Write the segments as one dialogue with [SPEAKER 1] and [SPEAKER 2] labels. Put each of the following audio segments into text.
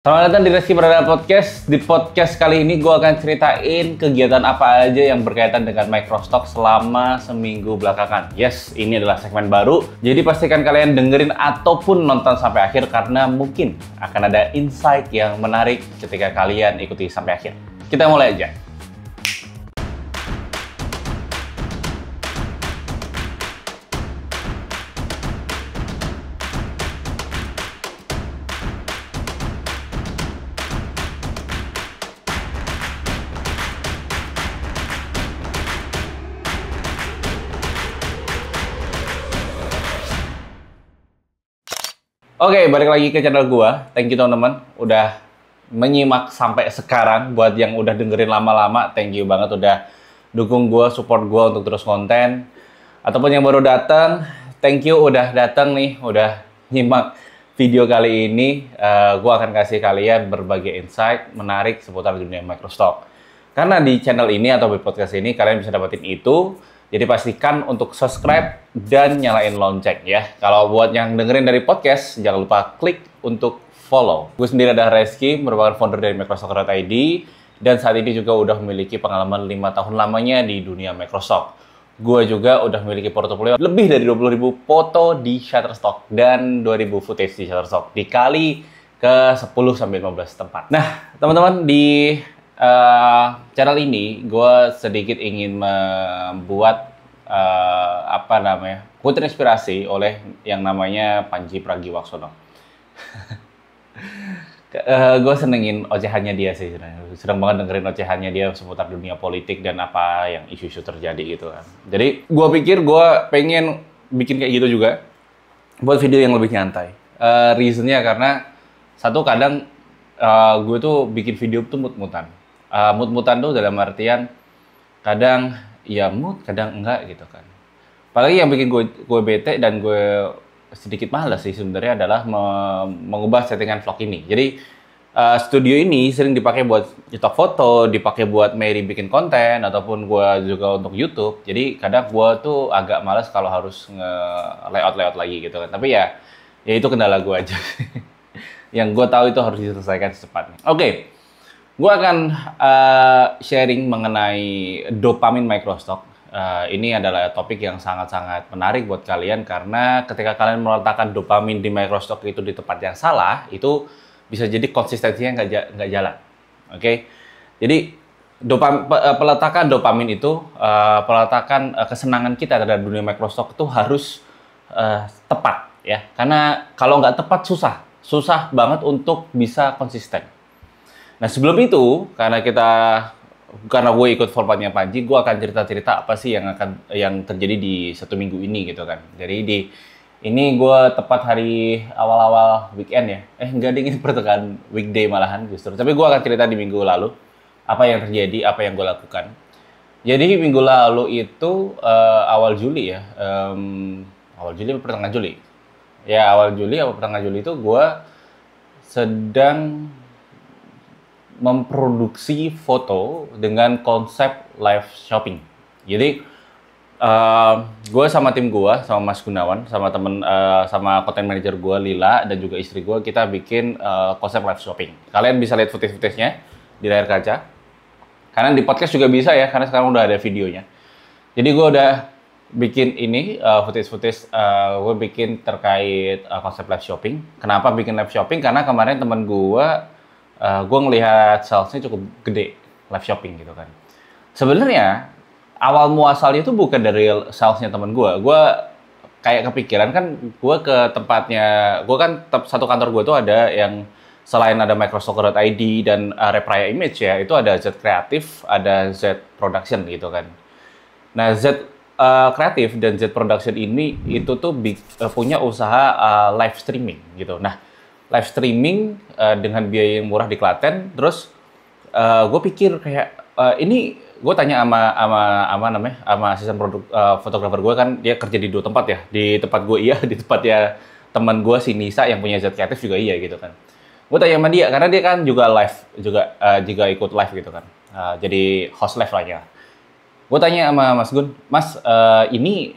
[SPEAKER 1] Selamat datang di Resi Perdana Podcast. Di podcast kali ini gue akan ceritain kegiatan apa aja yang berkaitan dengan Microstock selama seminggu belakangan. Yes, ini adalah segmen baru. Jadi pastikan kalian dengerin ataupun nonton sampai akhir karena mungkin akan ada insight yang menarik ketika kalian ikuti sampai akhir. Kita mulai aja. Oke, okay, balik lagi ke channel gua. Thank you teman-teman udah menyimak sampai sekarang. Buat yang udah dengerin lama-lama, thank you banget udah dukung gua, support gua untuk terus konten. Ataupun yang baru datang, thank you udah datang nih, udah nyimak video kali ini. Uh, gua akan kasih kalian berbagai insight menarik seputar dunia Microsoft. Karena di channel ini atau di podcast ini kalian bisa dapetin itu jadi pastikan untuk subscribe dan nyalain lonceng ya. Kalau buat yang dengerin dari podcast, jangan lupa klik untuk follow. Gue sendiri adalah Reski, merupakan founder dari Microsoft Red ID, dan saat ini juga udah memiliki pengalaman lima tahun lamanya di dunia Microsoft. Gue juga udah memiliki portofolio lebih dari 20.000 foto di Shutterstock dan 2.000 footage di Shutterstock. Dikali ke 10 sampai 15 tempat. Nah, teman-teman di uh, channel ini gue sedikit ingin membuat uh, apa namanya gue terinspirasi oleh yang namanya Panji Pragiwaksono uh, eh, gue senengin ocehannya dia sih sedang banget dengerin ocehannya dia seputar dunia politik dan apa yang isu-isu terjadi gitu kan jadi gue pikir gue pengen bikin kayak gitu juga buat video yang lebih nyantai uh, reasonnya karena satu kadang uh, gue tuh bikin video tuh mut-mutan uh, mut-mutan tuh dalam artian kadang ya mut, kadang enggak gitu kan. Apalagi yang bikin gue gue bete dan gue sedikit malas sih sebenarnya adalah me mengubah settingan vlog ini. Jadi uh, studio ini sering dipakai buat nyetok foto, dipakai buat Mary bikin konten ataupun gue juga untuk YouTube. Jadi kadang gue tuh agak males kalau harus nge layout layout lagi gitu kan. Tapi ya ya itu kendala gue aja. Yang gue tahu itu harus diselesaikan secepatnya. Oke. Okay. Gue akan uh, sharing mengenai dopamin microstock. Uh, ini adalah topik yang sangat-sangat menarik buat kalian karena ketika kalian meletakkan dopamin di microstock itu di tempat yang salah, itu bisa jadi konsistensinya nggak jalan. Oke, okay? jadi dopam, eh, peletakan dopamin itu, uh, peletakan uh, kesenangan kita terhadap dunia microstock itu harus uh, tepat ya, karena kalau nggak tepat susah, susah banget untuk bisa konsisten. Nah sebelum itu, karena kita karena gue ikut formatnya Panji, gue akan cerita-cerita apa sih yang akan yang terjadi di satu minggu ini gitu kan. Jadi di ini gue tepat hari awal-awal weekend ya. Eh nggak dingin pertengahan weekday malahan justru. Tapi gue akan cerita di minggu lalu apa yang terjadi, apa yang gue lakukan. Jadi minggu lalu itu uh, awal Juli ya, um, awal Juli atau pertengahan Juli. Ya awal Juli atau pertengahan Juli itu gue sedang memproduksi foto dengan konsep live shopping. Jadi uh, eh, gue sama tim gue, sama Mas Gunawan, sama temen, uh, sama content manager gue Lila dan juga istri gue kita bikin uh, konsep live shopping. Kalian bisa lihat footage-footage-nya di layar kaca. Karena di podcast juga bisa ya, karena sekarang udah ada videonya. Jadi gue udah bikin ini uh, footage-footage uh, gue bikin terkait uh, konsep live shopping. Kenapa bikin live shopping? Karena kemarin temen gue uh, eh, gue ngelihat salesnya cukup gede live shopping gitu kan. Sebenarnya awal muasalnya itu bukan dari salesnya temen gue. Gue kayak kepikiran kan gue ke tempatnya, gue kan tep, satu kantor gue tuh ada yang selain ada Microsoft ID dan uh, Repraya Image ya, itu ada Z Creative, ada Z Production gitu kan. Nah Z uh, Creative dan Z Production ini itu tuh punya usaha uh, live streaming gitu. Nah live streaming uh, dengan biaya yang murah di Klaten. Terus uh, eh, gue pikir kayak uh, ini gue tanya sama sama sama namanya sama asisten produk uh, fotografer gue kan dia kerja di dua tempat ya di tempat gue iya di tempat ya teman gue si Nisa yang punya zat kreatif juga iya gitu kan gue tanya sama dia karena dia kan juga live juga uh, juga ikut live gitu kan uh, jadi host live lah ya gue tanya sama Mas Gun Mas uh, ini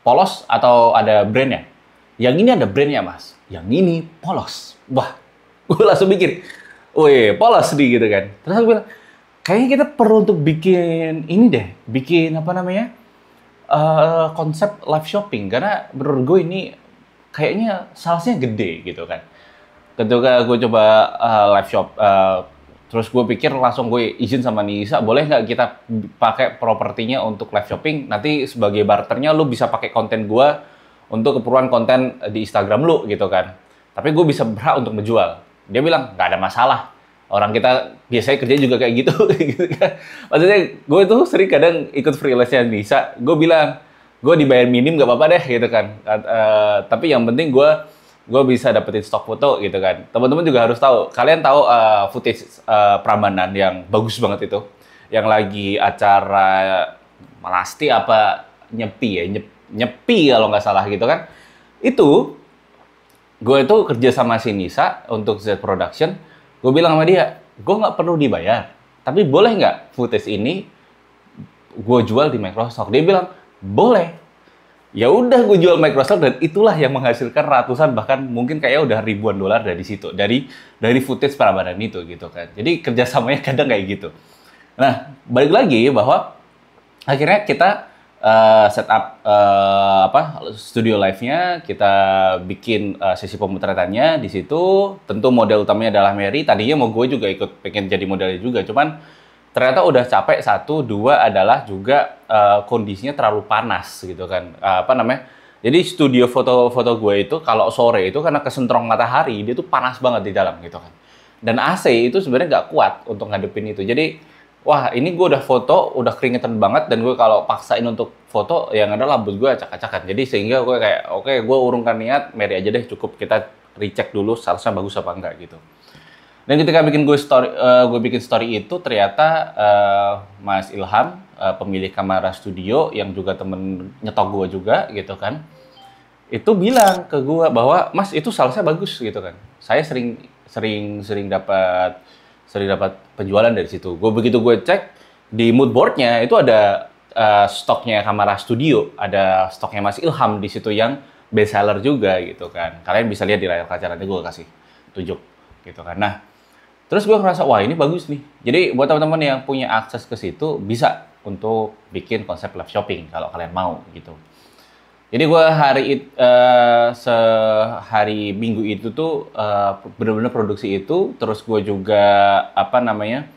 [SPEAKER 1] polos atau ada brand ya yang ini ada brandnya mas, yang ini polos. Wah, gue langsung mikir, weh polos nih gitu kan. Terus gue bilang, kayaknya kita perlu untuk bikin ini deh, bikin apa namanya, uh, konsep live shopping. Karena menurut gue ini kayaknya salesnya gede gitu kan. Ketika gue coba uh, live shop, uh, terus gue pikir langsung gue izin sama Nisa boleh nggak kita pakai propertinya untuk live shopping nanti sebagai barternya lu bisa pakai konten gue untuk keperluan konten eh, di Instagram lu gitu kan. Tapi gue bisa berhak untuk menjual. Dia bilang, nggak ada masalah. Orang kita biasanya kerja juga kayak gitu. gitu kan. Maksudnya gue tuh sering kadang ikut freelance-nya Nisa. Gue bilang, gue dibayar minim gak apa-apa deh gitu kan. Uh, tapi yang penting gue gue bisa dapetin stok foto gitu kan. Teman-teman juga harus tahu. Kalian tahu uh, footage uh, Prambanan yang bagus banget itu, yang lagi acara melasti apa nyepi ya, nyepi nyepi kalau nggak salah gitu kan. Itu gue itu kerja sama si Nisa untuk Z Production. Gue bilang sama dia, gue nggak perlu dibayar. Tapi boleh nggak footage ini gue jual di Microsoft? Dia bilang, boleh. Ya udah gue jual Microsoft dan itulah yang menghasilkan ratusan bahkan mungkin kayak udah ribuan dolar dari situ dari dari footage perabanan itu gitu kan. Jadi kerjasamanya kadang kayak gitu. Nah balik lagi bahwa akhirnya kita uh, setup uh, apa studio live-nya, kita bikin uh, sesi pemotretannya di situ. Tentu model utamanya adalah Mary. Tadinya mau gue juga ikut pengen jadi modelnya juga, cuman ternyata udah capek satu, dua adalah juga uh, kondisinya terlalu panas gitu kan. Uh, apa namanya? Jadi studio foto-foto gue itu kalau sore itu karena kesentrong matahari, dia tuh panas banget di dalam gitu kan. Dan AC itu sebenarnya nggak kuat untuk ngadepin itu. Jadi wah ini gue udah foto, udah keringetan banget dan gue kalau paksain untuk foto yang ada lambut gue acak-acakan. Jadi sehingga gue kayak oke okay, gue urungkan niat, Mary aja deh cukup kita recheck dulu seharusnya bagus apa enggak gitu. Dan ketika bikin gue story, uh, eh, gue bikin story itu ternyata uh, Mas Ilham uh, eh, pemilik kamera studio yang juga temen nyetok gue juga gitu kan, itu bilang ke gue bahwa Mas itu seharusnya bagus gitu kan. Saya sering sering sering dapat sering dapat penjualan dari situ. Gue begitu gue cek di mood boardnya itu ada uh, stoknya kamera Studio, ada stoknya Mas Ilham di situ yang best seller juga gitu kan. Kalian bisa lihat di layar kaca nanti gue kasih tunjuk gitu kan. Nah, terus gue ngerasa wah ini bagus nih. Jadi buat teman-teman yang punya akses ke situ bisa untuk bikin konsep live shopping kalau kalian mau gitu. Jadi gue hari it, uh, sehari minggu itu tuh uh, bener-bener produksi itu, terus gue juga apa namanya,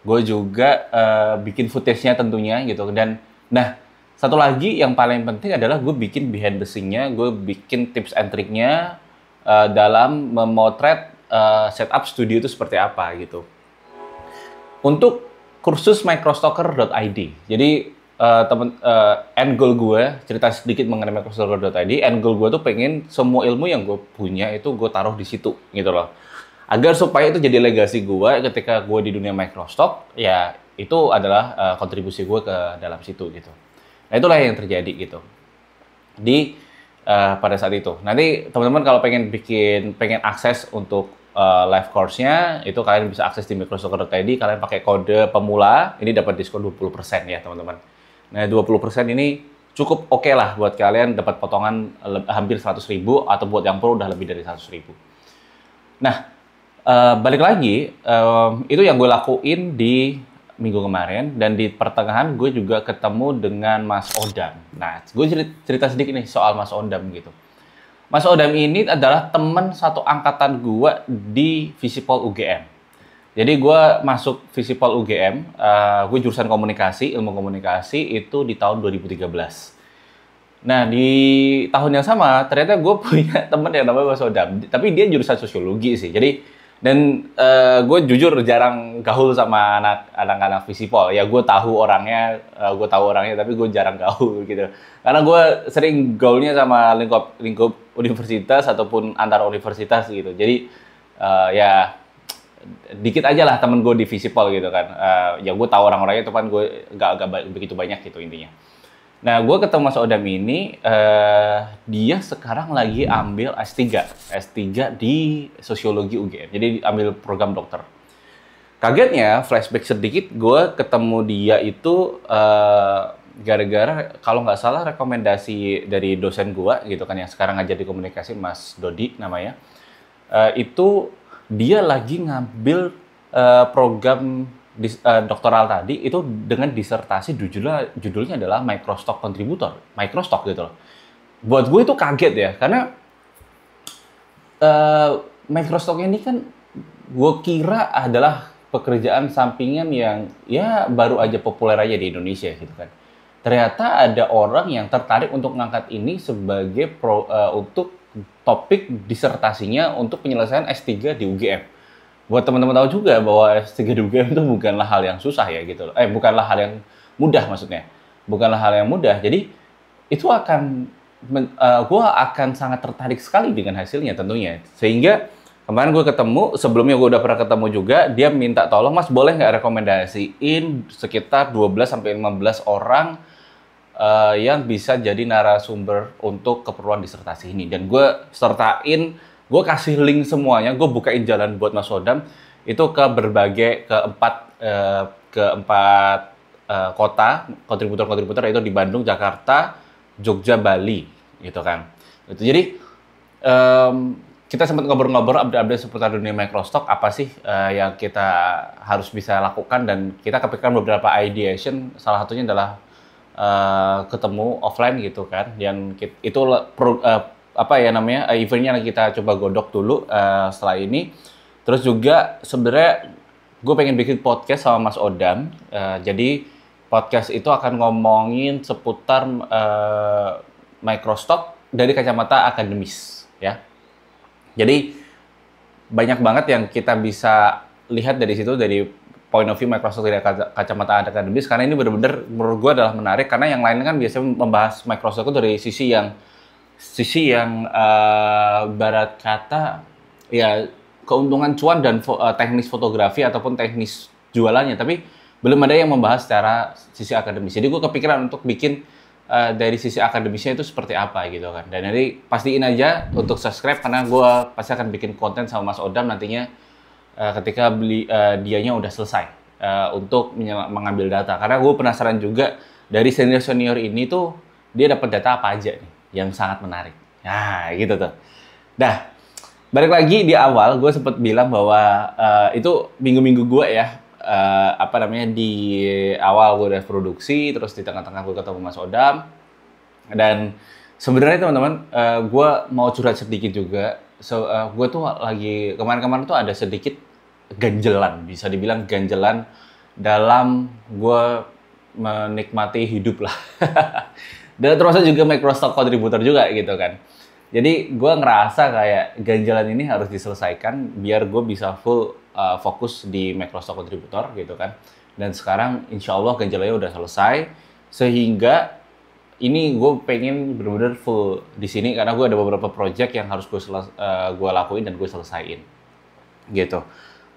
[SPEAKER 1] gue juga uh, bikin footage-nya tentunya gitu. Dan nah satu lagi yang paling penting adalah gue bikin behind the scene-nya, gue bikin tips and triknya uh, dalam memotret uh, setup studio itu seperti apa gitu. Untuk kursus microstocker.id jadi uh, temen, uh, end goal gue cerita sedikit mengenai Microsoft Word tadi end goal gue tuh pengen semua ilmu yang gue punya itu gue taruh di situ gitu loh agar supaya itu jadi legasi gue ketika gue di dunia Microsoft ya itu adalah uh, kontribusi gue ke dalam situ gitu nah itulah yang terjadi gitu di uh, pada saat itu nanti teman-teman kalau pengen bikin pengen akses untuk uh, live course-nya itu kalian bisa akses di Microsoft microsoft.id kalian pakai kode pemula ini dapat diskon 20% ya teman-teman Nah, 20% ini cukup oke okay lah buat kalian dapat potongan hampir 100 ribu atau buat yang pro udah lebih dari 100 ribu. Nah, uh, balik lagi, uh, itu yang gue lakuin di minggu kemarin dan di pertengahan gue juga ketemu dengan Mas Odam. Nah, gue cerita sedikit nih soal Mas Odam gitu. Mas Odam ini adalah teman satu angkatan gue di Visipol UGM. Jadi gue masuk Visipol UGM, uh, eh, gue jurusan komunikasi, ilmu komunikasi itu di tahun 2013. Nah, di tahun yang sama ternyata gue punya temen yang namanya Mas Odam. Tapi dia jurusan sosiologi sih. Jadi, dan uh, eh, gue jujur jarang gaul sama anak, anak Visipol. Ya, gue tahu orangnya, uh, eh, gue tahu orangnya, tapi gue jarang gaul gitu. Karena gue sering gaulnya sama lingkup, lingkup universitas ataupun antar universitas gitu. Jadi, uh, ya dikit aja lah temen gue di visipol gitu kan uh, ya gue tahu orang-orangnya itu kan gue gak, gak begitu banyak gitu intinya nah gue ketemu Mas Odam ini uh, dia sekarang lagi ambil S3 S3 di sosiologi UGM jadi ambil program dokter kagetnya flashback sedikit gue ketemu dia itu uh, gara-gara kalau nggak salah rekomendasi dari dosen gue gitu kan yang sekarang ngajar di komunikasi Mas Dodi namanya uh, itu dia lagi ngambil uh, program dis, uh, doktoral tadi itu dengan disertasi judulnya judulnya adalah microstock contributor, microstock gitu loh. Buat gue itu kaget ya karena uh, microstock ini kan gue kira adalah pekerjaan sampingan yang ya baru aja populer aja di Indonesia gitu kan. Ternyata ada orang yang tertarik untuk ngangkat ini sebagai pro, uh, untuk topik disertasinya untuk penyelesaian S3 di UGM. Buat teman-teman tahu juga bahwa S3 di UGM itu bukanlah hal yang susah ya gitu loh. Eh bukanlah hal yang mudah maksudnya. Bukanlah hal yang mudah. Jadi itu akan uh, eh, gue akan sangat tertarik sekali dengan hasilnya tentunya. Sehingga kemarin gue ketemu, sebelumnya gue udah pernah ketemu juga, dia minta tolong, mas boleh nggak rekomendasiin sekitar 12-15 orang uh, yang bisa jadi narasumber untuk keperluan disertasi ini. Dan gue sertain, gue kasih link semuanya, gue bukain jalan buat Mas Sodam itu ke berbagai keempat uh, eh, keempat uh, eh, kota kontributor-kontributor itu di Bandung, Jakarta, Jogja, Bali, gitu kan. Itu jadi um, kita sempat ngobrol-ngobrol update-update seputar dunia Microsoft apa sih uh, yang kita harus bisa lakukan dan kita kepikiran beberapa ideation salah satunya adalah Eh, ketemu offline gitu kan dan itu pro, uh, apa ya namanya uh, eventnya kita coba godok dulu uh, setelah ini terus juga sebenarnya gue pengen bikin podcast sama Mas Odam uh, jadi podcast itu akan ngomongin seputar uh, microstock dari kacamata akademis ya jadi banyak banget yang kita bisa lihat dari situ dari point of view Microsoft dari kacamata akademis karena ini benar-benar menurut gue adalah menarik karena yang lain kan biasanya membahas Microsoft itu dari sisi yang sisi yang uh, barat kata ya keuntungan cuan dan fo uh, teknis fotografi ataupun teknis jualannya tapi belum ada yang membahas secara sisi akademis jadi gue kepikiran untuk bikin uh, dari sisi akademisnya itu seperti apa gitu kan dan jadi pastiin aja untuk subscribe karena gue pasti akan bikin konten sama Mas Odam nantinya Eh, ketika beli uh, dianya udah selesai uh, untuk mengambil data. Karena gue penasaran juga dari senior senior ini tuh dia dapat data apa aja nih yang sangat menarik. Nah gitu tuh. Dah balik lagi di awal gue sempat bilang bahwa uh, itu minggu-minggu gue ya uh, apa namanya di awal gue udah produksi terus di tengah-tengah gue ketemu Mas Odam dan sebenarnya teman-teman uh, gue mau curhat sedikit juga so uh, gue tuh lagi kemarin-kemarin tuh ada sedikit ganjelan, bisa dibilang ganjelan dalam gue menikmati hidup lah. Dan termasuk juga Microsoft contributor juga gitu kan. Jadi gue ngerasa kayak ganjelan ini harus diselesaikan biar gue bisa full uh, fokus di Microsoft contributor gitu kan. Dan sekarang insya Allah ganjalannya udah selesai sehingga ini gue pengen bener-bener full di sini karena gue ada beberapa project yang harus gue uh, gue lakuin dan gue selesain gitu.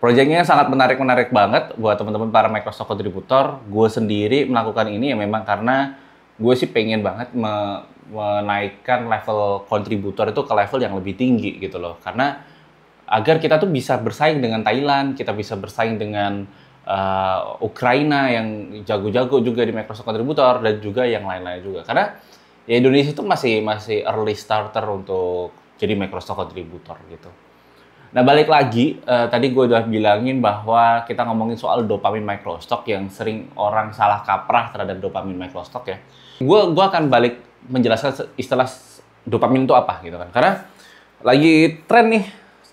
[SPEAKER 1] Proyeknya sangat menarik-menarik banget buat teman-teman para Microsoft Contributor. Gue sendiri melakukan ini ya memang karena gue sih pengen banget me menaikkan level kontributor itu ke level yang lebih tinggi gitu loh. Karena agar kita tuh bisa bersaing dengan Thailand, kita bisa bersaing dengan uh, Ukraina yang jago-jago juga di Microsoft Contributor dan juga yang lain-lain juga. Karena ya Indonesia itu masih masih early starter untuk jadi Microsoft Contributor gitu. Nah balik lagi, uh, tadi gue udah bilangin bahwa kita ngomongin soal dopamin microstock yang sering orang salah kaprah terhadap dopamin microstock ya. Gue gua akan balik menjelaskan istilah dopamin itu apa gitu kan. Karena lagi tren nih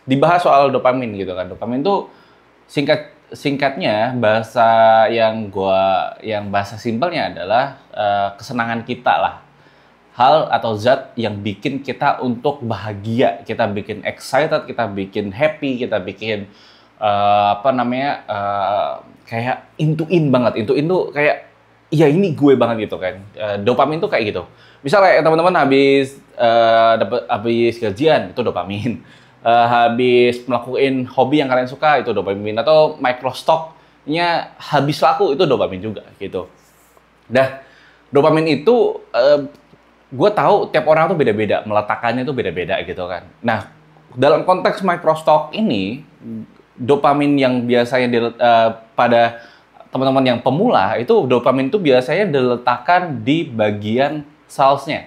[SPEAKER 1] dibahas soal dopamin gitu kan. Dopamin itu singkat singkatnya bahasa yang gua yang bahasa simpelnya adalah uh, kesenangan kita lah hal atau zat yang bikin kita untuk bahagia, kita bikin excited, kita bikin happy, kita bikin uh, apa namanya uh, kayak intuin banget, intuin tuh kayak ya ini gue banget gitu kan. Uh, dopamin tuh kayak gitu. Misalnya teman-teman habis uh, dapat habis kerjaan itu dopamin. Uh, habis melakukan hobi yang kalian suka itu dopamin atau microstocknya habis laku itu dopamin juga gitu. Dah dopamin itu e, gue tahu tiap orang tuh beda-beda, meletakkannya tuh beda-beda gitu kan. Nah, dalam konteks microstock ini, dopamin yang biasanya di, uh, pada teman-teman yang pemula itu dopamin itu biasanya diletakkan di bagian salesnya.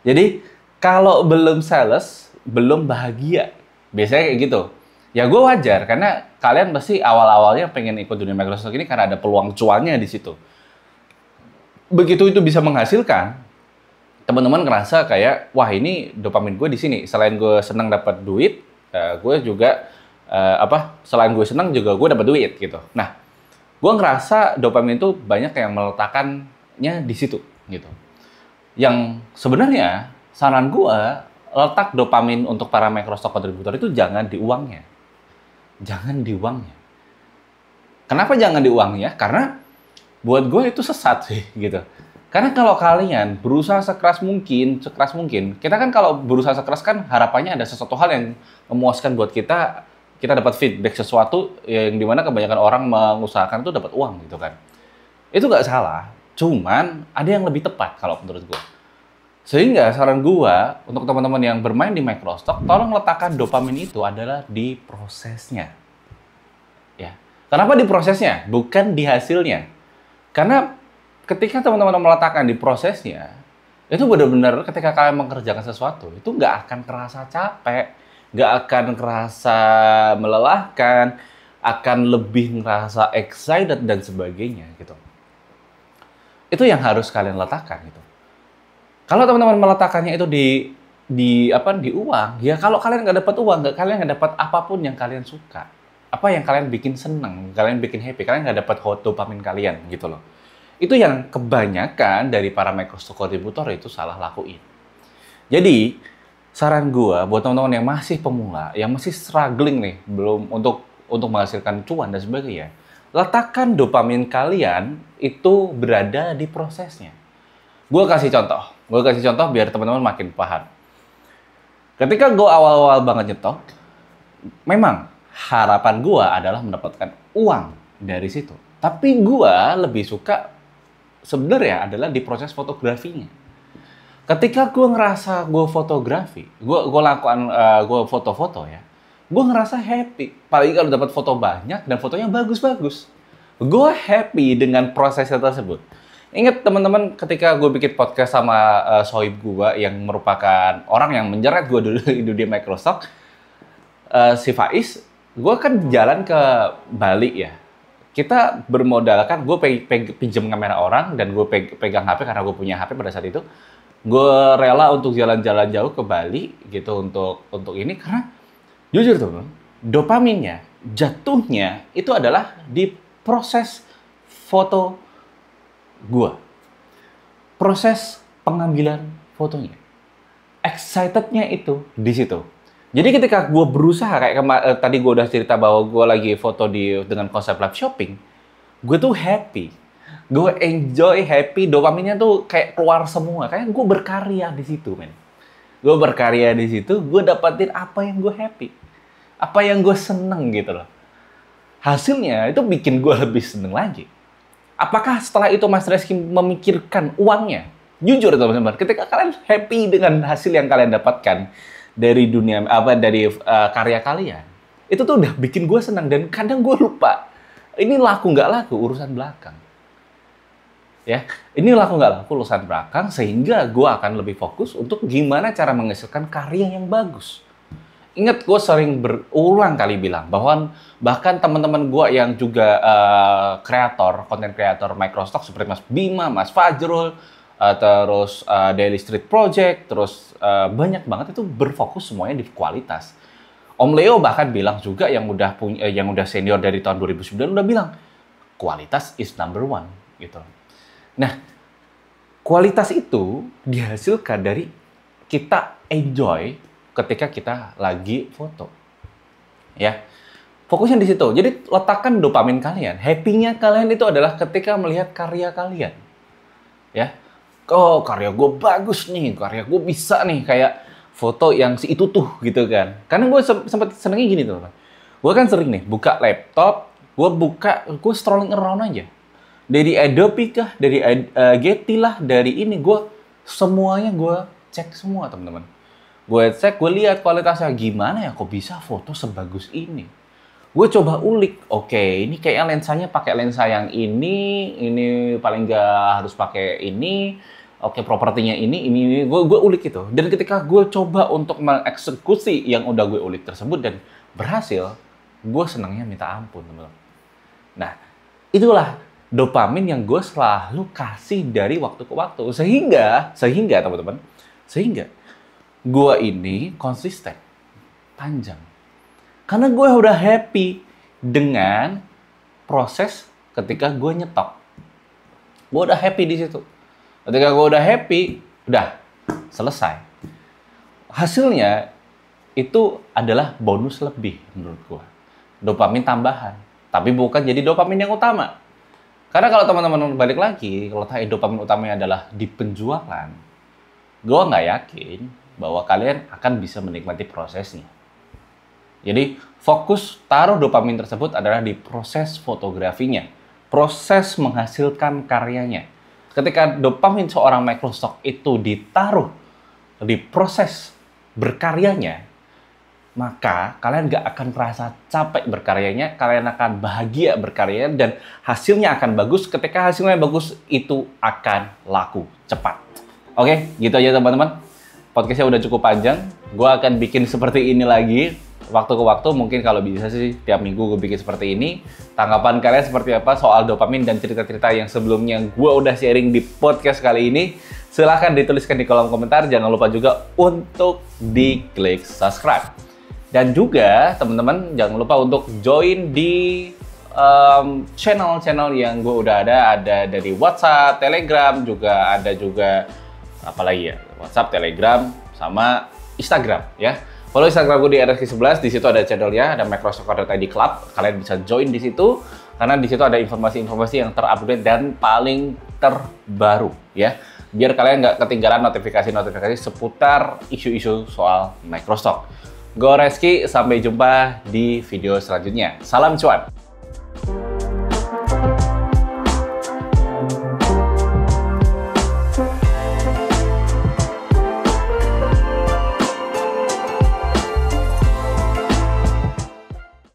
[SPEAKER 1] Jadi kalau belum sales, belum bahagia. Biasanya kayak gitu. Ya gue wajar karena kalian pasti awal-awalnya pengen ikut dunia microstock ini karena ada peluang cuannya di situ. Begitu itu bisa menghasilkan, teman-teman ngerasa kayak wah ini dopamin gue di sini selain gue senang dapat duit uh, gue juga uh, apa selain gue senang juga gue dapat duit gitu nah gue ngerasa dopamin itu banyak yang meletakkannya di situ gitu yang sebenarnya saran gue letak dopamin untuk para Microsoft kontributor itu jangan di uangnya jangan di uangnya kenapa jangan di uangnya karena buat gue itu sesat sih gitu karena kalau kalian berusaha sekeras mungkin, sekeras mungkin, kita kan kalau berusaha sekeras kan harapannya ada sesuatu hal yang memuaskan buat kita, kita dapat feedback sesuatu yang dimana kebanyakan orang mengusahakan itu dapat uang gitu kan. Itu nggak salah, cuman ada yang lebih tepat kalau menurut gue. Sehingga saran gue untuk teman-teman yang bermain di microstock, tolong letakkan dopamin itu adalah di prosesnya. Ya. Kenapa di prosesnya? Bukan di hasilnya. Karena ketika teman-teman meletakkan di prosesnya, itu benar-benar ketika kalian mengerjakan sesuatu, itu nggak akan kerasa capek, nggak akan kerasa melelahkan, akan lebih ngerasa excited dan sebagainya gitu. Itu yang harus kalian letakkan gitu. Kalau teman-teman meletakkannya itu di di apa di uang, ya kalau kalian nggak dapat uang, nggak kalian nggak dapat apapun yang kalian suka, apa yang kalian bikin seneng, kalian bikin happy, kalian nggak dapat hot dopamin kalian gitu loh itu yang kebanyakan dari para Microsoft kontributor itu salah lakuin. Jadi, saran gue buat teman-teman yang masih pemula, yang masih struggling nih, belum untuk untuk menghasilkan cuan dan sebagainya, letakkan dopamin kalian itu berada di prosesnya. Gue kasih contoh, gue kasih contoh biar teman-teman makin paham. Ketika gue awal-awal banget nyetok, memang harapan gue adalah mendapatkan uang dari situ. Tapi gue lebih suka sebenarnya adalah di proses fotografinya. Ketika gue ngerasa gue fotografi, gue gue lakukan uh, eh, gue foto-foto ya, gue ngerasa happy. Paling kalau dapat foto banyak dan fotonya bagus-bagus, gue happy dengan prosesnya tersebut. Ingat teman-teman ketika gue bikin podcast sama uh, sohib gue yang merupakan orang yang menjerat gue dulu di dunia Microsoft, uh, si Faiz, gue kan jalan ke Bali ya, kita bermodalkan gue pe pe pinjam kamera orang dan gue pe pegang HP karena gue punya HP pada saat itu gue rela untuk jalan-jalan jauh ke Bali gitu untuk untuk ini karena jujur tuh dopaminnya jatuhnya itu adalah di proses foto gue proses pengambilan fotonya excitednya itu di situ jadi ketika gue berusaha kayak eh, tadi gue udah cerita bahwa gue lagi foto di dengan konsep live shopping, gue tuh happy, gue enjoy, happy, dopaminnya tuh kayak keluar semua. Kayak gue berkarya di situ, men. Gue berkarya di situ, gue dapetin apa yang gue happy, apa yang gue seneng gitu loh. Hasilnya itu bikin gue lebih seneng lagi. Apakah setelah itu Mas Reski memikirkan uangnya? Jujur teman-teman, ketika kalian happy dengan hasil yang kalian dapatkan, dari dunia apa dari uh, karya kalian itu tuh udah bikin gue senang dan kadang gue lupa ini laku nggak laku urusan belakang ya ini laku nggak laku urusan belakang sehingga gue akan lebih fokus untuk gimana cara menghasilkan karya yang bagus ingat gue sering berulang kali bilang bahwa bahkan teman-teman gue yang juga eh, kreator uh, konten kreator Microsoft seperti Mas Bima Mas Fajrul Eh, terus uh, Daily Street Project, terus uh, banyak banget itu berfokus semuanya di kualitas. Om Leo bahkan bilang juga yang udah punya, yang udah senior dari tahun 2009 udah bilang kualitas is number one gitu. Nah, kualitas itu dihasilkan dari kita enjoy ketika kita lagi foto. Ya. Fokusnya di situ. Jadi letakkan dopamin kalian. happy kalian itu adalah ketika melihat karya kalian. Ya oh karya gue bagus nih, karya gue bisa nih kayak foto yang si itu tuh gitu kan. Karena gue sempat senengnya gini tuh, gue kan sering nih buka laptop, gue buka, gue strolling around aja. Dari Adobe kah, dari uh, Getty lah, dari ini gue semuanya gue cek semua teman-teman. Gue cek, gue lihat kualitasnya gimana ya kok bisa foto sebagus ini. Gue coba ulik, oke okay, ini kayaknya lensanya pakai lensa yang ini, ini paling nggak harus pakai ini, oke okay, propertinya ini ini, ini. gue gue ulik itu dan ketika gue coba untuk mengeksekusi yang udah gue ulik tersebut dan berhasil gue senangnya minta ampun teman-teman nah itulah dopamin yang gue selalu kasih dari waktu ke waktu sehingga sehingga teman-teman sehingga gue ini konsisten panjang karena gue udah happy dengan proses ketika gue nyetok gue udah happy di situ Ketika gue udah happy, udah selesai. Hasilnya itu adalah bonus lebih menurut gue. Dopamin tambahan. Tapi bukan jadi dopamin yang utama. Karena kalau teman-teman balik lagi, kalau tahu dopamin utamanya adalah di penjualan, gue nggak yakin bahwa kalian akan bisa menikmati prosesnya. Jadi fokus taruh dopamin tersebut adalah di proses fotografinya, proses menghasilkan karyanya Ketika dopamin seorang Microsoft itu ditaruh di proses berkaryanya, maka kalian gak akan merasa capek berkaryanya, kalian akan bahagia berkarya dan hasilnya akan bagus. Ketika hasilnya bagus, itu akan laku cepat. Oke, gitu aja teman-teman. Podcastnya udah cukup panjang. Gue akan bikin seperti ini lagi waktu ke waktu mungkin kalau bisa sih tiap minggu gue bikin seperti ini. Tanggapan kalian seperti apa soal dopamin dan cerita-cerita yang sebelumnya gue udah sharing di podcast kali ini? Silahkan dituliskan di kolom komentar. Jangan lupa juga untuk di klik subscribe. Dan juga teman-teman jangan lupa untuk join di channel channel-channel yang gue udah ada ada dari WhatsApp, Telegram juga ada juga apalagi ya WhatsApp, Telegram sama Instagram ya. Follow Instagram gue di RSK11, di situ ada channelnya, ada Microsoft Quadrant ID Club. Kalian bisa join di situ, karena di situ ada informasi-informasi yang terupdate dan paling terbaru ya. Biar kalian nggak ketinggalan notifikasi-notifikasi seputar isu-isu soal Microsoft. Gue Reski, sampai jumpa di video selanjutnya. Salam cuan!